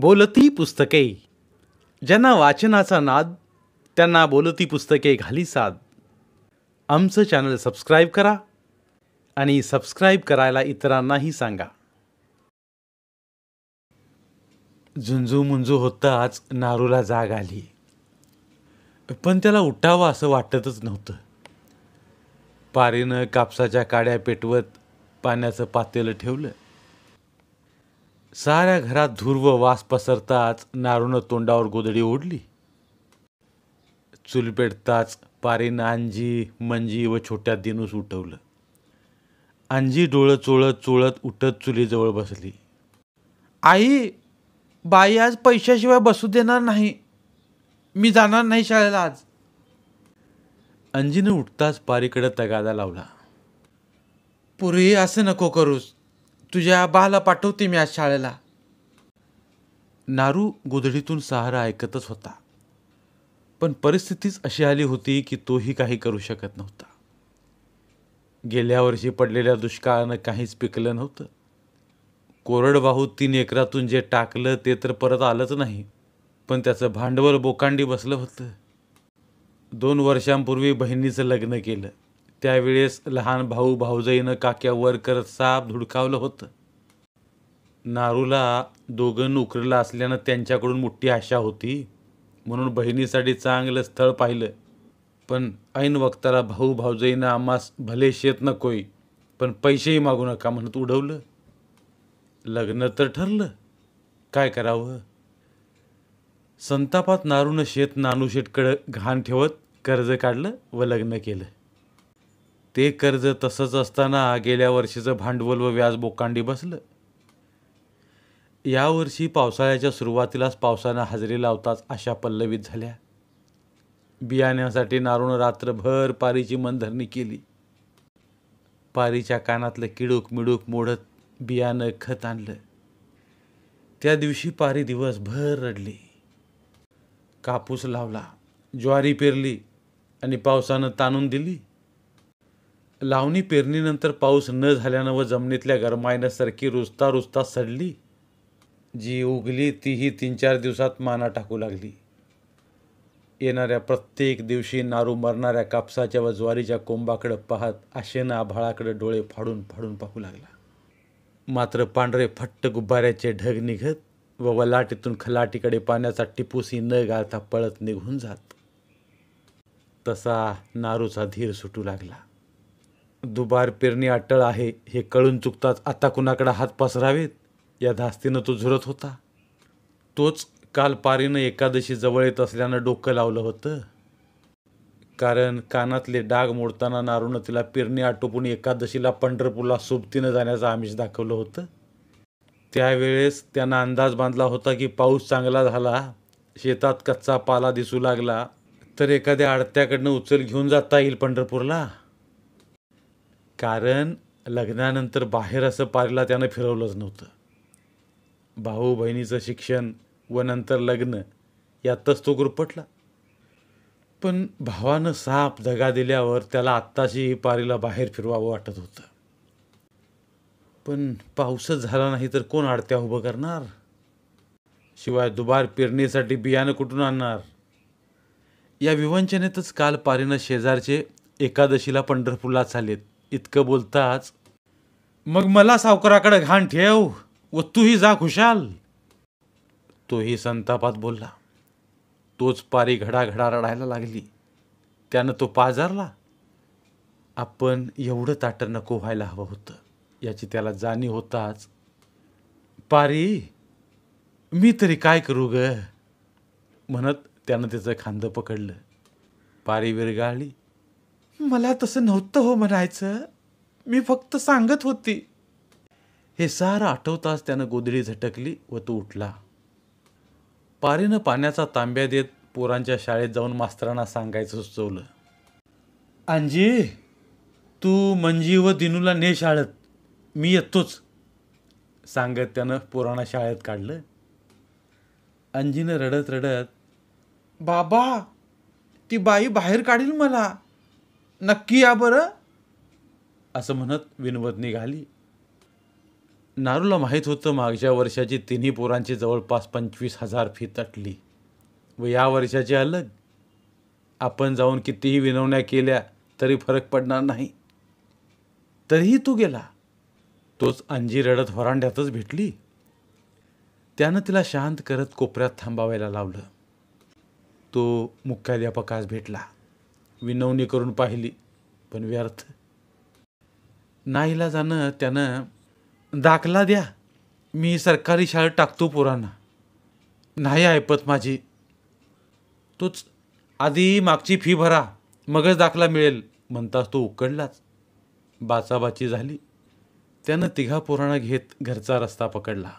बोलती पुस्तके ज्यांना वाचनाचा नाद त्यांना बोलती पुस्तके घाली साद आमचं चॅनल सबस्क्राईब करा आणि सबस्क्राईब करायला इतरांनाही सांगा झुंजू मुंजू आज नारूला जाग आली पण त्याला उठावं असं वाटतच नव्हतं पारीनं कापसाच्या काड्या पेटवत पाण्याचं पातेलं ठेवलं साऱ्या घरात व वास पसरताच नारून तोंडावर गोदडी ओढली चुल पेटताच पारीनं अंजी मंजी व छोट्या दिनूस उठवलं अंजी डोळं चोळत चोळत उठत चुलीजवळ बसली आई बाई आज पैशाशिवाय बसू देणार नाही मी जाणार नाही शाळेला आज अंजीनं उठताच पारीकडे तगादा लावला पुरी असं नको करूस तुझ्या बाला पाठवते मी आज शाळेला नारू गोधडीतून सहारा ऐकतच होता पण परिस्थितीच अशी आली होती की तोही काही करू शकत नव्हता गेल्या वर्षी पडलेल्या दुष्काळानं काहीच पिकलं नव्हतं कोरडवाहू तीन एकरातून जे टाकलं ते तर परत आलंच नाही पण त्याचं भांडवल बोकांडी बसलं होतं दोन वर्षांपूर्वी बहिणीचं लग्न केलं त्यावेळेस लहान भाऊ भाऊजाईनं काक्यावर करत साप धुडकावलं होतं नारूला दोघं नोकरीला असल्यानं त्यांच्याकडून मोठी आशा होती म्हणून बहिणीसाठी चांगलं स्थळ पाहिलं पण ऐन वक्ताला भाऊ भाऊजाईनं आम्हास भले शेत नकोय पण पैसेही मागू नका म्हणत उडवलं लग्न तर ठरलं काय करावं संतापात नारूनं शेत नानू शेटकडं घाण ठेवत कर्ज काढलं व लग्न केलं ते कर्ज तसंच असताना गेल्या वर्षीचं भांडवल व व्याज बोकांडी बसलं यावर्षी पावसाळ्याच्या सुरुवातीलाच पावसानं हजेरी लावताच अशा पल्लवीत झाल्या बियाण्यासाठी नारुण रात्रभर पारीची मनधरणी केली पारीच्या कानातलं किडूक मिडूक मोडत बियाणं खत आणलं त्या दिवशी पारी दिवसभर रडली कापूस लावला ज्वारी पेरली आणि पावसानं ताणून दिली लावणी पेरणीनंतर पाऊस न झाल्यानं व जमिनीतल्या गरमायण्यासारखी रुजता रुजता सडली जी उगली तीही तीन चार दिवसात माना टाकू लागली येणाऱ्या प्रत्येक दिवशी नारू मरणाऱ्या कापसाच्या व ज्वारीच्या कोंबाकडं पाहत आशेनं आभाळाकडे डोळे फाडून फाडून पाहू लागला मात्र पांढरे फट्ट गुब्बाऱ्याचे ढग निघत व वलाटीतून खलाटीकडे पाण्याचा टिपूसी न गाळता पळत निघून जात तसा नारूचा धीर सुटू लागला दुबार पेरणी अटळ आहे हे कळून चुकताच आता कुणाकडे हात पसरावेत या धास्तीनं तो झुरत होता तोच काल पारीनं एकादशी जवळ येत असल्यानं डोकं लावलं होतं कारण कानातले डाग मोडताना नारूनं तिला पेरणी आटोपून एकादशीला पंढरपूरला सोबतीनं जाण्याचं आमिष दाखवलं होतं त्यावेळेस त्यांना अंदाज बांधला होता की पाऊस चांगला झाला शेतात कच्चा पाला दिसू लागला तर एखाद्या आडत्याकडनं उचल घेऊन जाता येईल पंढरपूरला कारण लग्नानंतर बाहेर असं पारीला त्यानं फिरवलंच नव्हतं भाऊ बहिणीचं शिक्षण व नंतर लग्न यातच तो गुरपटला पण भावानं साप दगा दिल्यावर त्याला आत्ताशी पारीला बाहेर फिरवावं वाटत होतं पण पाऊसच झाला नाही तर कोण आडत्या उभं करणार शिवाय दुबार पेरणीसाठी बियाणं कुठून आणणार या विवंचनेतच काल पारीनं शेजारचे एकादशीला पंढरपूरला चालेत इतकं बोलताच मग मला सावकाराकडे घाण ठेव व तूही जा खुशाल तोही संतापात बोलला तोच पारी घडाघडा रडायला लागली त्यानं तो पाजारला आपण एवढं ताटं नको व्हायला हवं होतं याची त्याला जाणीव होताच पारी मी तरी काय करू ग म्हणत त्यानं त्याचं खांदं पकडलं पारी विरगाळली मला तसं नव्हतं हो म्हणायचं मी फक्त सांगत होती हे सारं आठवताच त्यानं गोधडी झटकली व तो उठला पारीनं पाण्याचा तांब्या देत पोरांच्या शाळेत जाऊन मास्तरांना सांगायचं सुचवलं आंजी तू मंजी व दिनूला ने शाळेत मी येतोच सांगत त्यानं पोरांना शाळेत काढलं अंजीनं रडत रडत बाबा ती बाई बाहेर काढील मला नक्की या बरं असं म्हणत विनवत निघाली नारूला माहीत होतं मागच्या वर्षाची तिन्ही पोरांची जवळपास पंचवीस हजार फी तटली व या वर्षाची अलग आपण जाऊन कितीही विनवण्या केल्या तरी फरक पडणार नाही तरीही तू गेला तोच अंजी रडत होरांड्यातच भेटली त्यानं तिला शांत करत कोपऱ्यात थांबावायला लावलं तो मुख्याध्यापकास भेटला विनवणी करून पाहिली पण व्यर्थ नाईला जाणं त्यानं दाखला द्या मी सरकारी शाळेत टाकतो पोरांना नाही ऐपत माझी तोच आधी मागची फी भरा मगच दाखला मिळेल म्हणतास तो उकडलाच बाचाबाची झाली त्यानं तिघा पुराणं घेत घरचा रस्ता पकडला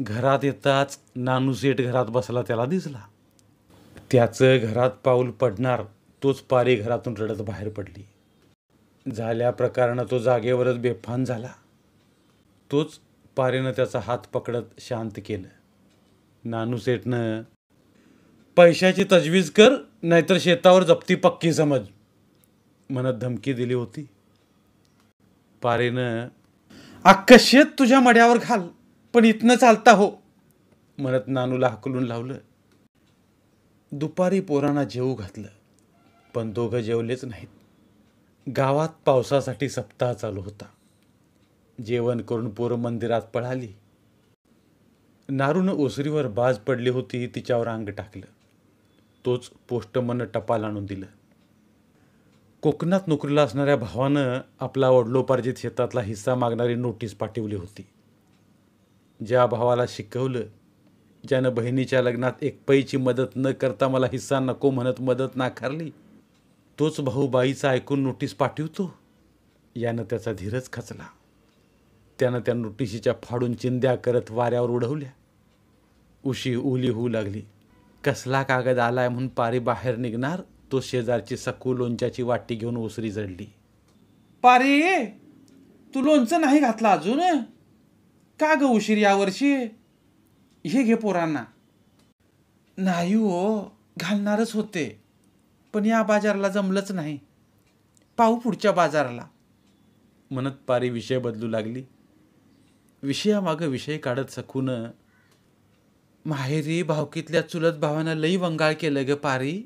घरात येताच नानू सेठ घरात बसला त्याला दिसला त्याचं घरात पाऊल पडणार तोच पारी घरातून रडत बाहेर पडली झाल्या प्रकारानं तो जागेवरच बेफान झाला तोच पारेनं त्याचा हात पकडत शांत केलं नानू सेठनं पैशाची तजवीज कर नाहीतर शेतावर जप्ती पक्की समज म्हणत धमकी दिली होती पारेनं अख्ख शेत तुझ्या मड्यावर घाल पण इथनं चालता हो म्हणत नानूला हकलून लावलं दुपारी पोरांना जेवू घातलं पण दोघं जेवलेच नाहीत गावात पावसासाठी सप्ताह चालू होता जेवण करून पोरं मंदिरात पळाली नारून ओसरीवर बाज पडली होती तिच्यावर अंग टाकलं तोच पोस्टमन टपाल आणून दिलं कोकणात नोकरीला असणाऱ्या भावानं आपला वडलोपार्जित शेतातला हिस्सा मागणारी नोटीस पाठवली होती ज्या भावाला शिकवलं ज्यानं बहिणीच्या लग्नात एक पैची मदत न करता मला हिस्सा नको म्हणत मदत नाकारली तोच भाऊ बाईचा ऐकून नोटीस पाठवतो यानं त्याचा धीरच खचला त्यानं त्या नोटिशीच्या फाडून चिंद्या करत वाऱ्यावर उडवल्या उशी उली होऊ लागली कसला कागद आलाय म्हणून पारी बाहेर निघणार तो शेजारची सकू लोणच्याची वाटी घेऊन ओसरी जडली पारी तू लोणचं नाही घातला अजून का ग उशीर यावर्षी हे घे पोरांना नाही हो घालणारच होते पण या बाजाराला जमलंच नाही पाहू पुढच्या बाजाराला म्हणत पारी विषय बदलू लागली विषयामागं विषय काढत सखून माहेरी भावकीतल्या चुलत भावानं लई वंगाळ केलं ग पारी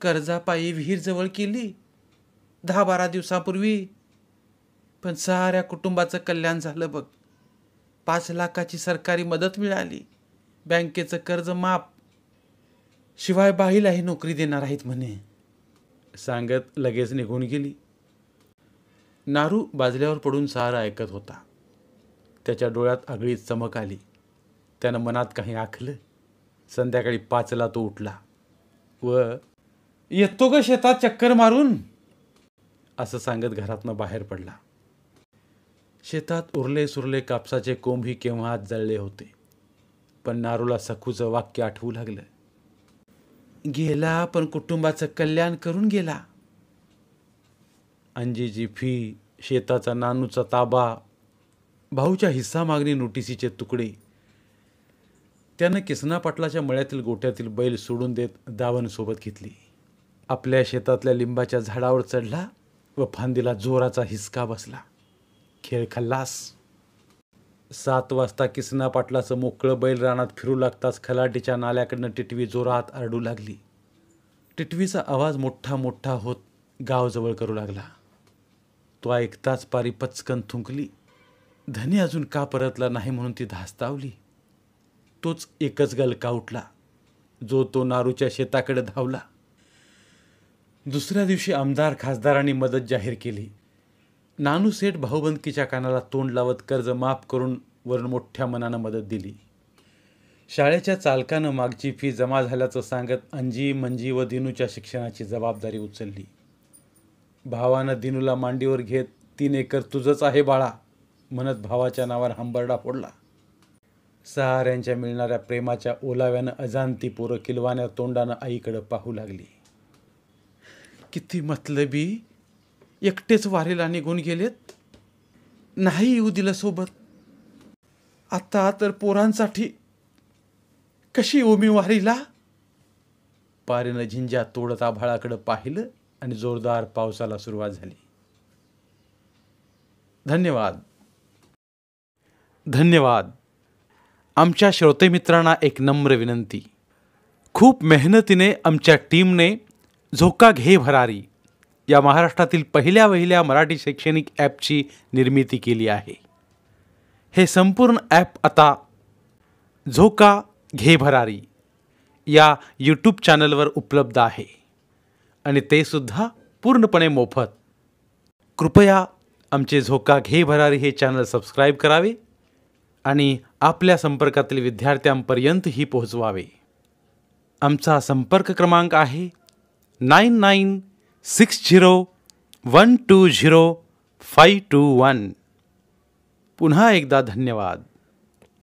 कर्जापायी विहीर जवळ केली दहा बारा दिवसापूर्वी पण साऱ्या कुटुंबाचं कल्याण झालं बघ पाच लाखाची सरकारी मदत मिळाली बँकेचं कर्ज माफ शिवाय बाईलाही नोकरी देणार आहेत म्हणे सांगत लगेच निघून गेली नारू बाजल्यावर पडून सारा ऐकत होता त्याच्या डोळ्यात आगळी चमक आली त्यानं मनात काही आखलं संध्याकाळी पाचला तो उठला व येतो ग शेतात चक्कर मारून असं सांगत घरातनं बाहेर पडला शेतात उरले सुरले कापसाचे कोंभी हात जळले होते पण नारूला सखूचं वाक्य आठवू लागलं गेला पण कुटुंबाचं कल्याण करून गेला अंजीची फी शेताचा नानूचा ताबा भाऊच्या हिस्सा मागणी नोटिसीचे तुकडे त्यानं किसना पाटलाच्या मळ्यातील गोठ्यातील बैल सोडून देत सोबत घेतली आपल्या शेतातल्या लिंबाच्या झाडावर चढला व फांदीला जोराचा हिसका बसला खेळ खल्लास सात वाजता किसना पाटलाचं मोकळं बैल रानात फिरू लागताच खलाटीच्या नाल्याकडनं टिटवी जोरात आरडू लागली टिटवीचा आवाज मोठा मोठा होत गावजवळ करू लागला तो ऐकताच पारी पचकन थुंकली धनी अजून का परतला नाही म्हणून ती धास्तावली तोच एकच गलका उठला जो तो नारूच्या शेताकडे धावला दुसऱ्या दिवशी आमदार खासदारांनी मदत जाहीर केली नानू सेठ भाऊबंदकीच्या कानाला तोंड लावत कर्ज माफ करून वरून मोठ्या मनानं मदत दिली शाळेच्या चालकानं मागची फी जमा झाल्याचं सांगत अंजी मंजी व दिनूच्या शिक्षणाची जबाबदारी उचलली भावानं दिनूला मांडीवर घेत तीन एकर तुझंच आहे बाळा म्हणत भावाच्या नावावर हंबरडा फोडला सहाऱ्यांच्या मिळणाऱ्या प्रेमाच्या ओलाव्यानं अजांती पोरं किलवाण्या तोंडानं आईकडं पाहू लागली किती मतलबी एकटेच वारेला निघून गेलेत नाही येऊ दिलं सोबत आता तर पोरांसाठी कशी उमी वारीला पारेनं झिंजा तोडत आभाळाकडं पाहिलं आणि जोरदार पावसाला सुरुवात झाली धन्यवाद धन्यवाद आमच्या श्रोतेमित्रांना एक नम्र विनंती खूप मेहनतीने आमच्या टीमने झोका घे भरारी या महाराष्ट्रातील पहिल्या वहिल्या मराठी शैक्षणिक ॲपची निर्मिती केली आहे हे संपूर्ण ॲप आता झोका घे भरारी या यूट्यूब चॅनलवर उपलब्ध आहे आणि ते सुद्धा पूर्णपणे मोफत कृपया आमचे झोका घे भरारी हे चॅनल सबस्क्राईब करावे आणि आपल्या संपर्कातील विद्यार्थ्यांपर्यंतही पोहोचवावे आमचा संपर्क क्रमांक आहे nine nine six zero one two zero five two one पुन्हा एकदा धन्यवाद